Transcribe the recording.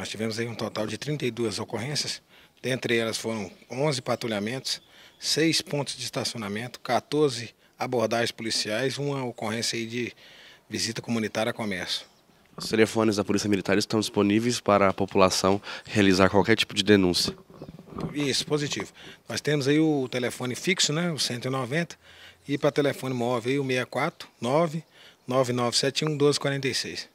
Nós tivemos aí um total de 32 ocorrências, dentre elas foram 11 patrulhamentos, 6 pontos de estacionamento, 14 abordagens policiais, uma ocorrência aí de visita comunitária a comércio. Os telefones da Polícia Militar estão disponíveis para a população realizar qualquer tipo de denúncia. Isso, positivo. Nós temos aí o telefone fixo, né, o 190, e para telefone móvel aí o 649 9971 1246.